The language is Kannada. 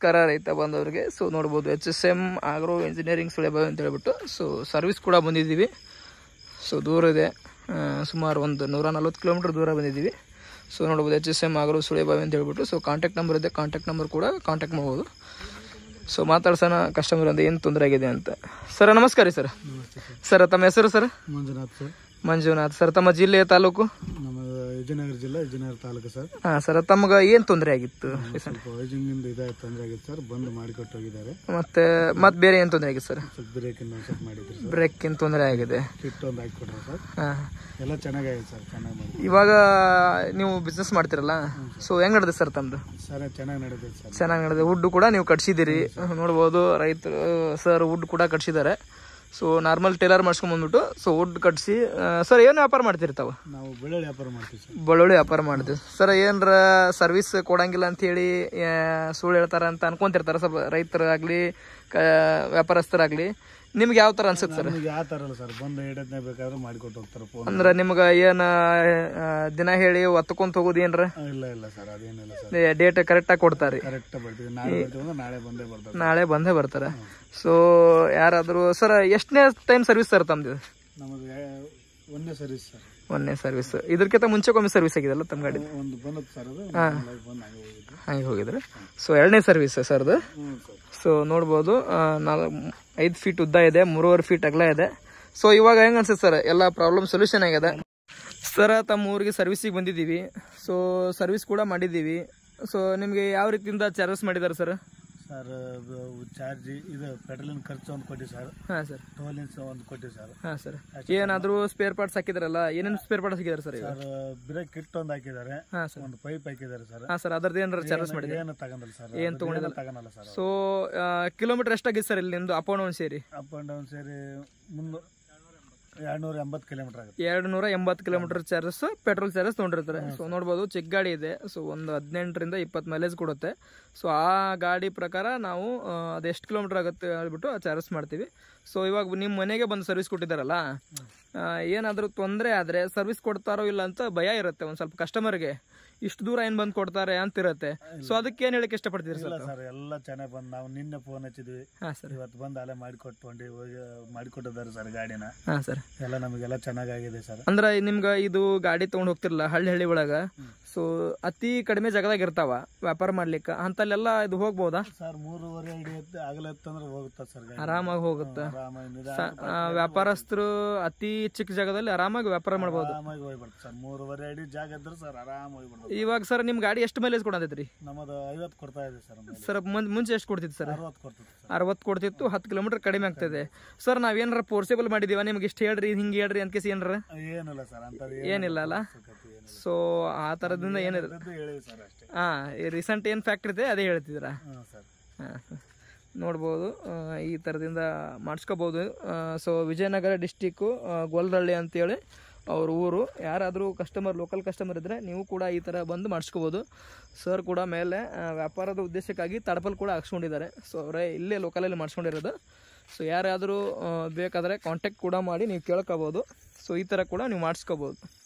ನಮಸ್ಕಾರ ರೈತ ಬಂದವರಿಗೆ ಸೊ ನೋಡ್ಬೋದು H S M agro engineering Sulebavi ಅಂತ ಹೇಳ್ಬಿಟ್ಟು ಸೊ ಸರ್ವಿಸ್ ಕೂಡ ಬಂದಿದ್ದೀವಿ ಸೊ ದೂರ ಇದೆ ಸುಮಾರು ಒಂದು ನೂರ ನಲ್ವತ್ತು ಕಿಲೋಮೀಟ್ರ್ ದೂರ ಬಂದಿದ್ದೀವಿ ಸೊ ನೋಡ್ಬೋದು H S M agro Sulebavi ಅಂತ ಹೇಳ್ಬಿಟ್ಟು ಸೊ ಕಾಂಟ್ಯಾಕ್ಟ್ ನಂಬರ್ ಇದೆ ಕಾಂಟ್ಯಾಕ್ಟ್ ನಂಬರ್ ಕೂಡ ಕಾಂಟ್ಯಾಕ್ಟ್ ಮಾಡ್ಬೋದು ಸೊ ಮಾತಾಡ್ಸೋಣ ಕಸ್ಟಮರ್ ಅಂತ ಏನು ತೊಂದರೆ ಆಗಿದೆ ಅಂತ ಸರ್ ನಮಸ್ಕಾರ ಸರ್ ಸರ್ ತಮ್ಮ ಹೆಸರು sir Manjunath sir Manjunath sir ತಮ್ಮ ಜಿಲ್ಲೆಯ ತಾಲೂಕು ವಿಜಯನಗರ ಜಿಲ್ಲಾ ವಿಜಯನಗರ ತಾಲೂಕು ಸರ್ ಹಾ ಸರ್ ತಮ್ಗೆ ಏನ್ ತೊಂದರೆ ಆಗಿತ್ತು ವೈಜಿಂಗಿಂದ ತೊಂದರೆ ಆಗಿತ್ತು ಸರ್ ಬಂದು ಮಾಡಿಕೊಟ್ಟು ಹೋಗಿದ್ದಾರೆ ಮತ್ತೆ ಮತ್ತೆ ಬೇರೆ ಏನ್ ತೊಂದರೆ ಆಗಿತ್ತು ಸರ್ ಬ್ರೇಕ್ ಮಾಡಿದ್ರು ಬ್ರೇಕ್ ಇನ್ ತೊಂದರೆ ಆಗಿದೆ ಕಿಟ್ ಸರ್ ಎಲ್ಲ ಚೆನ್ನಾಗಿದೆ ಸರ್ ಚೆನ್ನಾಗಿ ಇವಾಗ ನೀವು ಬಿಸ್ನೆಸ್ ಮಾಡ್ತಿರಲ್ಲ ಸೊ ಹೆಂಗ್ ನಡೆದಿದೆ ಸರ್ ತಮ್ದು ಸರ್ ಚೆನ್ನಾಗಿ ನಡೆದ ಸರ್ ಚೆನ್ನಾಗಿ ನಡೆದ ವುಡ್ ಕೂಡ ನೀವು ಕಟ್ಸಿದಿರಿ ನೋಡ್ಬೋದು ರೈತರು ಸರ್ ವುಡ್ ಕೂಡ ಕಟ್ಸಿದ್ದಾರೆ ಸೊ ನಾರ್ಮಲ್ ಟೇಲರ್ ಬಂದ್ಬಿಟ್ಟು ಸೊ ವುಡ್ ಕಟ್ಸಿ ಸರ್ ಏನು ವ್ಯಾಪಾರ ಮಾಡ್ತೀರಿ ನಾವು ಬೆಳ್ಳುಳ್ಳಿ ವ್ಯಾಪಾರ ಮಾಡ್ತೀವಿ ಸರ್ ಬೆಳ್ಳುಳ್ಳಿ ವ್ಯಾಪಾರ ಮಾಡ್ತೀವಿ ಸರ್ ಏನ್ರ ಸರ್ವಿಸ್ ಕೊಡಂಗಿಲ್ಲ ಅಂತ ಹೇಳಿ ಸುಳ್ಳು ಹೇಳ್ತಾರ ಅಂತ ಅನ್ಕೊಂತಿರ್ತಾರೆ ಸ್ವಲ್ಪ ರೈತರಾಗ್ಲಿ ವ್ಯಾಪಾರಸ್ಥರಾಗ್ಲಿ ನಿಮ್ಗೆ ಯಾವ ತರ ಅನ್ಸುತ್ತೆ ಸರ್ ನಮ್ಗೆ ಯಾವ ತರ ಸರ್ ಬಂದು ಹಿಡದ್ನೇ ಬೇಕಾದ್ರೆ ಮಾಡಿಕೊಟ್ಟು ಹೋಗ್ತಾರೆ ಫೋನ್ ಅಂದ್ರೆ ನಿಮ್ಗೆ ಏನ ದಿನ ಹೇಳಿ ಒತ್ಕೊಂತ ಹೋಗೋದು ಏನ್ರ ಇಲ್ಲ ಇಲ್ಲ ಸರ್ ಅದೇನಿಲ್ಲ ಸರ್ ಡೇಟ್ ಕರೆಕ್ಟ್ ಆಗಿ ಕೊಡ್ತಾರಿ ಕರೆಕ್ಟ್ ನಾಳೆ ಬರ್ತೀವಿ ನಾಳೆ ಬಂದೇ ಬರ್ತಾರೆ ನಾಳೆ ಬಂದೇ ಬರ್ತಾರೆ ಸೊ ಯಾರಾದರೂ ಸರ್ ಎಷ್ಟನೇ ಟೈಮ್ ಸರ್ವಿಸ್ ಸರ್ ತಮ್ದು ನಮಗೆ ಒಂದೇ ಸರ್ವಿಸ್ ಸರ್ ಒಂದನೇ ಸರ್ವಿಸ್ ಇದಕ್ಕಿಂತ ಮುಂಚೆ ಮುಂಚೆಕೊಮ್ಮೆ ಸರ್ವಿಸ್ ಆಗಿದೆಲ್ಲ ತಮ್ಮ ಗಾಡಿ ಒಂದು ಬಂದದ್ದು ಸರ್ ಅದು ನಾಳೆ ಬಂದು ಹಾಗೆ ಹೋಗಿದ್ವಿ ಹಾಗೆ ಹೋಗಿದ್ರೆ ಸೊ ಎರಡನೇ ಸರ್ವಿಸ್ ಸರ್ದು ಹ್ಞೂ ಸರ್ ಸೊ ನೋಡ್ಬೋದು ನಾಲ್ಕು ಐದು ಫೀಟ್ ಉದ್ದ ಇದೆ ಮೂರುವರೆ ಫೀಟ್ ಅಗಲ ಇದೆ ಸೊ ಇವಾಗ ಹೆಂಗ ಅನ್ಸುತ್ತೆ ಸರ್ ಎಲ್ಲ ಪ್ರಾಬ್ಲಮ್ ಸೊಲ್ಯೂಷನ್ ಆಗಿದೆ ಸರ್ ತಮ್ಮ ಊರಿಗೆ ಸರ್ವಿಸಿಗೆ ಬಂದಿದ್ದೀವಿ ಸೊ ಸರ್ವಿಸ್ ಕೂಡ ಮಾಡಿದ್ದೀವಿ ಸೊ ನಿಮಗೆ ಯಾವ ರೀತಿಯಿಂದ ಚಾರ್ಜಸ್ ಮಾಡಿದ್ದಾರೆ ಸರ್ ಸರ್ ಚಾರ್ಜ್ ಇದು ಪೆಟ್ರೋಲಿನ ಖರ್ಚು ಒಂದು ಕೊಟ್ಟಿ ಸರ್ ಹಾಂ ಸರ್ ಟೋಲಿನ್ಸ್ ಒಂದು ಕೊಟ್ಟಿ ಸರ್ ಹಾಂ ಸರ್ ಏನಾದರೂ ಸ್ಪೇರ್ ಪಾರ್ಟ್ಸ್ ಹಾಕಿದಾರಲ್ಲ ಏನೇನು ಸ್ಪೇರ್ ಪಾರ್ಟ್ಸ್ ಹಾಕಿದಾರೆ ಸರ್ ಸರ್ ಬ್ರೇಕ್ ಕಿಟ್ ಒಂದು ಹಾಕಿದ್ದಾರೆ ಹಾಂ ಸರ್ ಒಂದು ಪೈಪ್ ಹಾಕಿದ್ದಾರೆ ಸರ್ ಹಾಂ ಸರ್ ಅದ್ರದ್ದು ಏನಾರ ಚಾರ್ಜಸ್ ಮಾಡಿದೆ ಏನು ತಗೊಂಡಲ್ಲ ಸರ್ ಏನು ತೊಗೊಂಡಿಲ್ಲ ತಗೊಂಡಲ್ಲ ಸರ್ ಸೊ ಕಿಲೋಮೀಟರ್ ಎಷ್ಟಾಗಿದೆ ಸರ್ ಇಲ್ಲಿ ನಿಮ್ಮದು ಅಪ್ ಆ್ಯಂಡ್ ಡೌನ್ ಸೇರಿ ಅಪ್ ಆ್ಯಂಡ್ ಡೌನ್ ಸೇರಿ ಮುನ್ನೂರು ಎರಡ್ನೂರ ಎಂಬತ್ತು ಕಿಲೋಮೀಟರ್ ಚಾರ್ಜಸ್ ಪೆಟ್ರೋಲ್ ಚಾರ್ಜಸ್ ತೊಗೊಂಡಿರ್ತಾರೆ ಸೊ ನೋಡ್ಬೋದು ಚಿಕ್ಕ ಗಾಡಿ ಇದೆ ಸೊ ಒಂದು ಹದಿನೆಂಟರಿಂದ ಇಪ್ಪತ್ತು ಮೈಲೇಜ್ ಕೊಡುತ್ತೆ ಸೊ ಆ ಗಾಡಿ ಪ್ರಕಾರ ನಾವು ಅದು ಎಷ್ಟು ಕಿಲೋಮೀಟರ್ ಆಗುತ್ತೆ ಹೇಳ್ಬಿಟ್ಟು ಚಾರ್ಜಸ್ ಮಾಡ್ತೀವಿ ಸೊ ಇವಾಗ ನಿಮ್ಮ ಮನೆಗೆ ಬಂದು ಸರ್ವಿಸ್ ಕೊಟ್ಟಿದ್ದಾರಲ್ಲ ಏನಾದರೂ ತೊಂದರೆ ಆದರೆ ಸರ್ವಿಸ್ ಕೊಡ್ತಾರೋ ಇಲ್ಲ ಅಂತ ಭಯ ಇರುತ್ತೆ ಒಂದು ಸ್ವಲ್ಪ ಕಸ್ಟಮರ್ಗೆ ಇಷ್ಟು ದೂರ ಏನು ಬಂದು ಕೊಡ್ತಾರೆ ಅಂತ ಇರುತ್ತೆ ಸೊ ಅದಕ್ಕೆ ಏನು ಹೇಳಕ್ಕೆ ಇಷ್ಟಪಡ್ತೀರಿ ಸರ್ ಸರ್ ಎಲ್ಲ ಚೆನ್ನಾಗಿ ಬಂದು ನಾವು ನಿನ್ನೆ ಫೋನ್ ಹಚ್ಚಿದ್ವಿ ಹಾಂ ಸರ್ ಇವತ್ತು ಬಂದು ಅಲ್ಲೇ ಮಾಡಿಕೊಟ್ಕೊಂಡು ಹೋಗಿ ಮಾಡಿಕೊಟ್ಟಿದ್ದಾರೆ ಸರ್ ಗಾಡಿನ ಹಾಂ ಸರ್ ಎಲ್ಲ ನಮಗೆಲ್ಲ ಚೆನ್ನಾಗಾಗಿದೆ ಸರ್ ಅಂದ್ರೆ ನಿಮ್ಗೆ ಇದು ಗಾಡಿ ತೊಗೊಂಡು ಹೋಗ್ತಿರಲ್ಲ ಹಳ್ಳಿ ಹಳ್ಳಿ ಒಳಗೆ ಸೊ ಅತಿ ಕಡಿಮೆ ಜಾಗದಾಗ ಇರ್ತಾವ ವ್ಯಾಪಾರ ಮಾಡ್ಲಿಕ್ಕೆ ಅಂತಲ್ಲೆಲ್ಲ ಇದು ಹೋಗ್ಬೋದಾ ಆರಾಮಾಗಿ ಹೋಗುತ್ತೆ ವ್ಯಾಪಾರಸ್ಥರು ಅತಿ ಚಿಕ್ಕ ಜಾಗದಲ್ಲಿ ಆರಾಮಾಗಿ ವ್ಯಾಪಾರ ಮಾಡಬಹುದು ಇವಾಗ ಸರ್ ನಿಮ್ಮ ಗಾಡಿ ಎಷ್ಟು ಮೈಲೇಜ್ ಕೊಡತೈತ್ರಿ ಸರ್ ಮುಂಚೆ ಎಷ್ಟು ಕೊಡ್ತಿತ್ತು ಸರ್ ಅರವತ್ತು ಕೊಡ್ತಿತ್ತು ಹತ್ತು ಕಿಲೋಮೀಟರ್ ಕಡಿಮೆ ಆಗ್ತದೆ ಸರ್ ನಾವೇನಾರ ಪೋರ್ಸೇಬಲ್ ಮಾಡಿದೀವ ನಿಮ್ಗೆ ಇಷ್ಟು ಹೇಳ್ರಿ ಹಿಂಗೆ ಹೇಳ್ರಿ ಅಂತ ಕೇಸಿ ಏನ್ರ ಏನಿಲ್ಲ ಸರ್ ಏನಿಲ್ಲ ಅಲ್ಲ ಸೊ ಆ ಥರದಿಂದ ಏನಿದೆ ಹಾಂ ರೀಸೆಂಟ್ ಏನು ಫ್ಯಾಕ್ಟ್ರಿ ಇದೆ ಅದೇ ಹೇಳ್ತಿದ್ದೀರಾ ಹಾಂ ನೋಡ್ಬೋದು ಈ ಥರದಿಂದ ಮಾಡಿಸ್ಕೋಬೋದು ಸೊ ವಿಜಯನಗರ ಡಿಸ್ಟಿಕ್ಕು ಗೋಲ್ರಳ್ಳಿ ಅಂತೇಳಿ ಅವ್ರ ಊರು ಯಾರಾದರೂ ಕಸ್ಟಮರ್ ಲೋಕಲ್ ಕಸ್ಟಮರ್ ಇದ್ದರೆ ನೀವು ಕೂಡ ಈ ಥರ ಬಂದು ಮಾಡಿಸ್ಕೋಬೋದು ಸರ್ ಕೂಡ ಮೇಲೆ ವ್ಯಾಪಾರದ ಉದ್ದೇಶಕ್ಕಾಗಿ ತಡಪಲ್ ಕೂಡ ಹಾಕ್ಸ್ಕೊಂಡಿದ್ದಾರೆ ಸೊ ಅವರೇ ಇಲ್ಲೇ ಲೋಕಲಲ್ಲಿ ಮಾಡಿಸ್ಕೊಂಡಿರೋದು ಸೊ ಯಾರಾದರೂ ಬೇಕಾದರೆ ಕಾಂಟ್ಯಾಕ್ಟ್ ಕೂಡ ಮಾಡಿ ನೀವು ಕೇಳ್ಕೊಬೋದು ಸೊ ಈ ಥರ ಕೂಡ ನೀವು ಮಾಡಿಸ್ಕೋಬೋದು